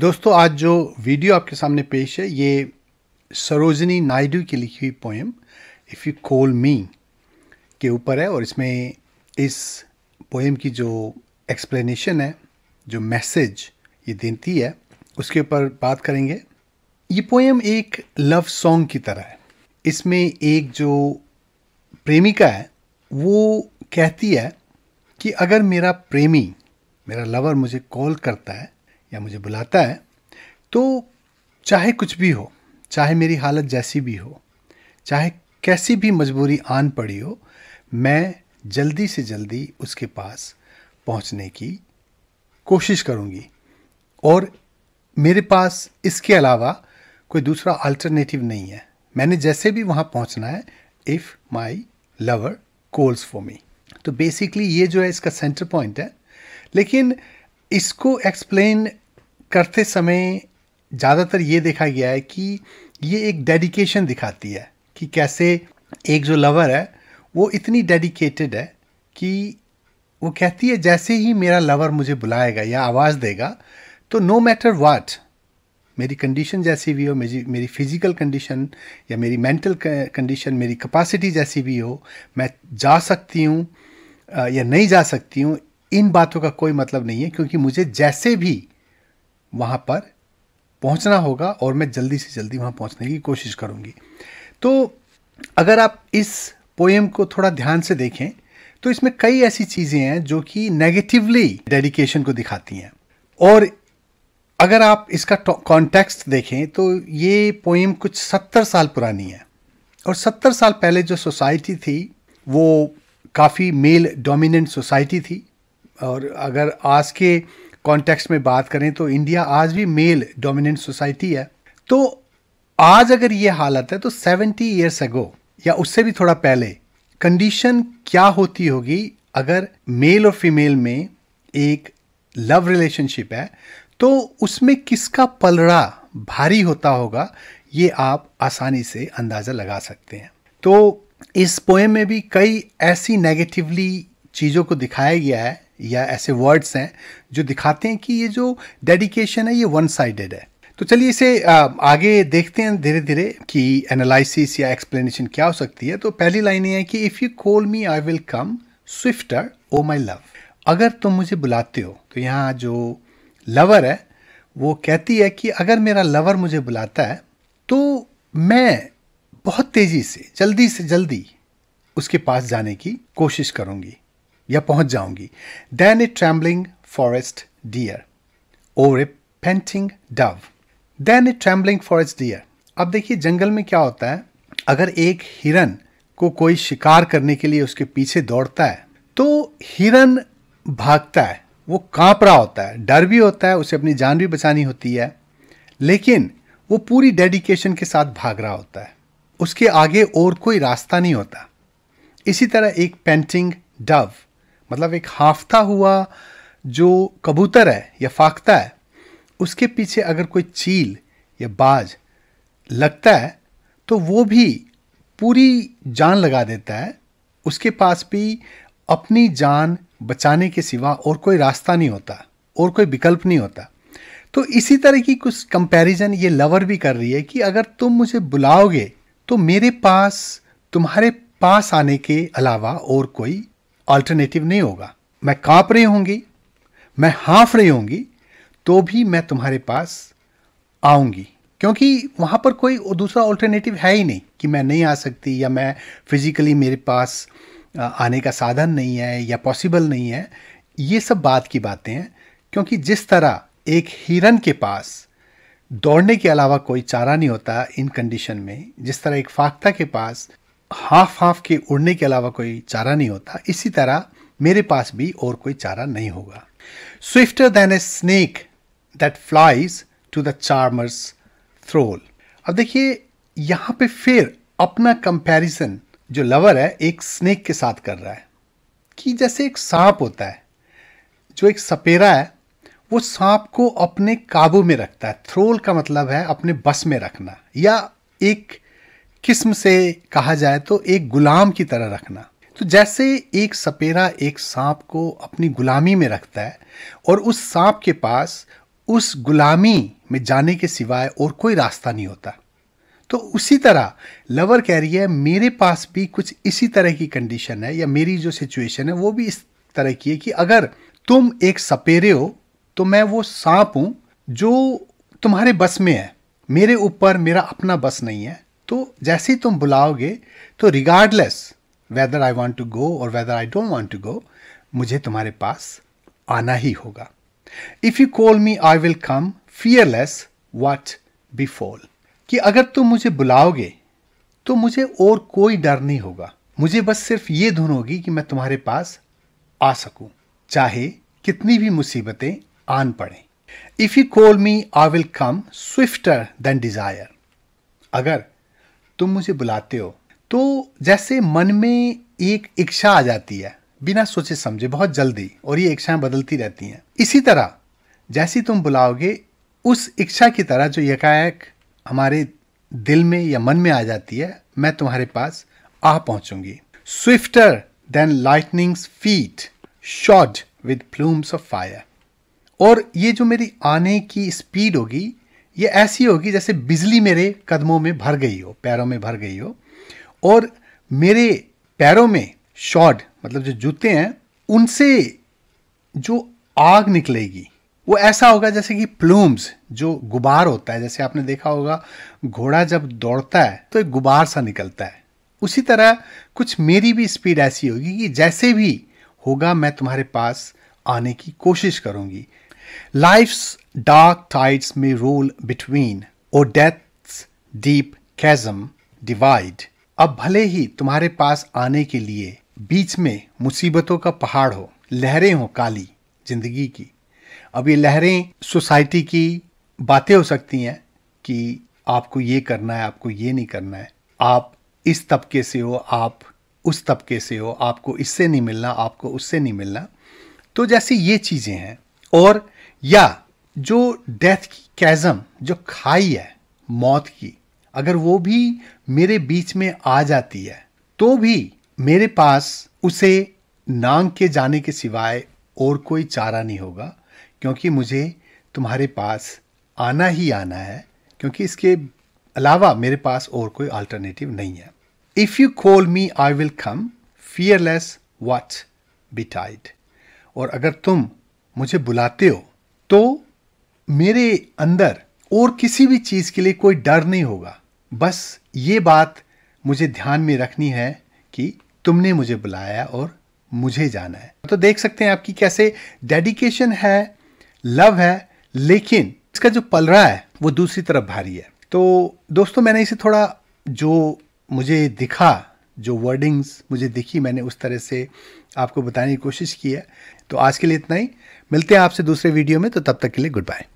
दोस्तों आज जो वीडियो आपके सामने पेश है ये सरोजनी नायडू की लिखी हुई poem if you call me के ऊपर है और इसमें इस पोएम की जो एक्सप्लेनेशन है जो मैसेज ये देती है उसके ऊपर बात करेंगे ये पोएम एक लव सॉन्ग की तरह है इसमें एक जो प्रेमिका है वो कहती है कि अगर मेरा प्रेमी मेरा लवर मुझे कॉल करता है या मुझे बुलाता है तो चाहे कुछ भी हो चाहे मेरी हालत जैसी भी हो चाहे कैसी भी मजबूरी आन पड़ी हो मैं जल्दी से जल्दी उसके पास पहुंचने की कोशिश करूंगी और मेरे पास इसके अलावा कोई दूसरा अल्टरनेटिव नहीं है मैंने जैसे भी वहाँ पहुँचना है if my lover calls for me तो बेसिकली ये जो है इसका सेंटर पॉइंट है लेकिन इसको एक्सप्लेन करते समय ज़्यादातर ये देखा गया है कि ये एक डेडिकेशन दिखाती है कि कैसे एक जो लवर है वो इतनी डेडिकेटेड है कि वो कहती है जैसे ही मेरा लवर मुझे बुलाएगा या आवाज़ देगा तो नो मैटर वाट मेरी कंडीशन जैसी भी हो मेरी मेरी फिज़िकल कंडीशन या मेरी मेंटल कंडीशन मेरी कैपेसिटी जैसी भी हो मैं जा सकती हूँ या नहीं जा सकती हूँ इन बातों का कोई मतलब नहीं है क्योंकि मुझे जैसे भी वहाँ पर पहुँचना होगा और मैं जल्दी से जल्दी वहाँ पहुँचने की कोशिश करूँगी तो अगर आप इस पोएम को थोड़ा ध्यान से देखें तो इसमें कई ऐसी चीज़ें हैं जो कि नेगेटिवली डेडिकेशन को दिखाती हैं और अगर आप इसका कॉन्टेक्स्ट देखें तो ये पोएम कुछ सत्तर साल पुरानी है और सत्तर साल पहले जो सोसाइटी थी वो काफ़ी मेल डोमिनेंट सोसाइटी थी और अगर आज के कॉन्टेक्स्ट में बात करें तो इंडिया आज भी मेल डोमिनेंट सोसाइटी है तो आज अगर ये हालत है तो 70 ईयर्स अगो या उससे भी थोड़ा पहले कंडीशन क्या होती होगी अगर मेल और फीमेल में एक लव रिलेशनशिप है तो उसमें किसका पलड़ा भारी होता होगा ये आप आसानी से अंदाज़ा लगा सकते हैं तो इस पोएम में भी कई ऐसी नेगेटिवली चीज़ों को दिखाया गया है या ऐसे वर्ड्स हैं जो दिखाते हैं कि ये जो डेडिकेशन है ये वन साइडेड है तो चलिए इसे आगे देखते हैं धीरे धीरे कि एनालिसिस या एक्सप्लेनेशन क्या हो सकती है तो पहली लाइन ये है कि if you call me I will come swifter O my love अगर तुम मुझे बुलाते हो तो यहाँ जो लवर है वो कहती है कि अगर मेरा लवर मुझे बुलाता है तो मैं बहुत तेज़ी से जल्दी से जल्दी उसके पास जाने की कोशिश करूँगी या पहुंच जाऊंगी than a trembling forest deer और a panting dove than a trembling forest deer अब देखिए जंगल में क्या होता है अगर एक हिरन को कोई शिकार करने के लिए उसके पीछे दौड़ता है तो हिरन भागता है वो कांप रहा होता है डर भी होता है उसे अपनी जान भी बचानी होती है लेकिन वो पूरी डेडिकेशन के साथ भाग रहा होता है उसके आगे और कोई रास्ता नहीं होता इसी तरह एक पेंटिंग डव मतलब एक हाफता हुआ जो कबूतर है या फाकता है उसके पीछे अगर कोई चील या बाज लगता है तो वो भी पूरी जान लगा देता है उसके पास भी अपनी जान बचाने के सिवा और कोई रास्ता नहीं होता और कोई विकल्प नहीं होता तो इसी तरह की कुछ कंपैरिजन ये लवर भी कर रही है कि अगर तुम मुझे बुलाओगे तो मेरे पास तुम्हारे पास आने के अलावा और कोई अल्टरनेटिव नहीं होगा मैं कांप रही होंगी मैं हाँफ रही होंगी तो भी मैं तुम्हारे पास आऊँगी क्योंकि वहाँ पर कोई दूसरा ऑल्टरनेटिव है ही नहीं कि मैं नहीं आ सकती या मैं फिज़िकली मेरे पास आने का साधन नहीं है या पॉसिबल नहीं है ये सब बात की बातें हैं क्योंकि जिस तरह एक हिरन के पास दौड़ने के अलावा कोई चारा नहीं होता इन कंडीशन में जिस तरह एक फाख्ता के पास हाफ हाफ के उड़ने के अलावा कोई चारा नहीं होता इसी तरह मेरे पास भी और कोई चारा नहीं होगा swifter than a snake that flies to the charmer's thrall अब देखिए यहां पे फिर अपना कंपैरिजन जो लवर है एक स्नेक के साथ कर रहा है कि जैसे एक सांप होता है जो एक सपेरा है वो सांप को अपने काबू में रखता है थ्रोल का मतलब है अपने बस में रखना या एक किस्म से कहा जाए तो एक गुलाम की तरह रखना तो जैसे एक सपेरा एक सांप को अपनी गुलामी में रखता है और उस सांप के पास उस गुलामी में जाने के सिवाय और कोई रास्ता नहीं होता तो उसी तरह लवर कह रही है मेरे पास भी कुछ इसी तरह की कंडीशन है या मेरी जो सिचुएशन है वो भी इस तरह की है कि अगर तुम एक सपेरे हो तो मैं वो सांप हूँ जो तुम्हारे बस में है मेरे ऊपर मेरा अपना बस नहीं है तो जैसे ही तुम बुलाओगे तो regardless whether I want to go और whether I don't want to go मुझे तुम्हारे पास आना ही होगा if you call me I will come fearless what befall कि अगर तुम मुझे बुलाओगे तो मुझे और कोई डर नहीं होगा मुझे बस सिर्फ ये धुन होगी कि मैं तुम्हारे पास आ सकूं चाहे कितनी भी मुसीबतें आन पड़े if you call me I will come swifter than desire अगर तुम मुझे बुलाते हो तो जैसे मन में एक इच्छा आ जाती है बिना सोचे समझे बहुत जल्दी और ये इच्छाएं बदलती रहती हैं इसी तरह जैसी तुम बुलाओगे उस इच्छा की तरह जो यकायक हमारे दिल में या मन में आ जाती है मैं तुम्हारे पास आ पहुंचूंगी swifter than lightning's feet shod with plumes of fire और ये जो मेरी आने की स्पीड होगी ये ऐसी होगी जैसे बिजली मेरे कदमों में भर गई हो पैरों में भर गई हो और मेरे पैरों में शॉर्ट मतलब जो जूते हैं उनसे जो आग निकलेगी वो ऐसा होगा जैसे कि प्लूम्स जो गुबार होता है जैसे आपने देखा होगा घोड़ा जब दौड़ता है तो एक गुबार सा निकलता है उसी तरह कुछ मेरी भी स्पीड ऐसी होगी कि जैसे भी होगा मैं तुम्हारे पास आने की कोशिश करूंगी life's Dark tides may roll between, or death's deep chasm divide. अब भले ही तुम्हारे पास आने के लिए बीच में मुसीबतों का पहाड़ हो लहरें हो काली जिंदगी की अब ये लहरें सोसाइटी की बातें हो सकती हैं कि आपको ये करना है आपको ये नहीं करना है आप इस तबके से हो आप उस तबके से हो आपको इससे नहीं मिलना आपको उससे नहीं मिलना तो जैसी ये चीज़ें हैं और या जो डेथ की कैज़म जो खाई है मौत की अगर वो भी मेरे बीच में आ जाती है तो भी मेरे पास उसे नांग के जाने के सिवाय और कोई चारा नहीं होगा क्योंकि मुझे तुम्हारे पास आना ही आना है क्योंकि इसके अलावा मेरे पास और कोई अल्टरनेटिव नहीं है if you call me I will come fearless what betide और अगर तुम मुझे बुलाते हो तो मेरे अंदर और किसी भी चीज़ के लिए कोई डर नहीं होगा बस ये बात मुझे ध्यान में रखनी है कि तुमने मुझे बुलाया और मुझे जाना है तो देख सकते हैं आपकी कैसे डेडिकेशन है लव है लेकिन इसका जो पलरा है वो दूसरी तरफ भारी है तो दोस्तों मैंने इसे थोड़ा जो मुझे दिखा जो वर्डिंग्स मुझे दिखी मैंने उस तरह से आपको बताने की कोशिश की है तो आज के लिए इतना ही मिलते हैं आपसे दूसरे वीडियो में तो तब तक के लिए गुड बाय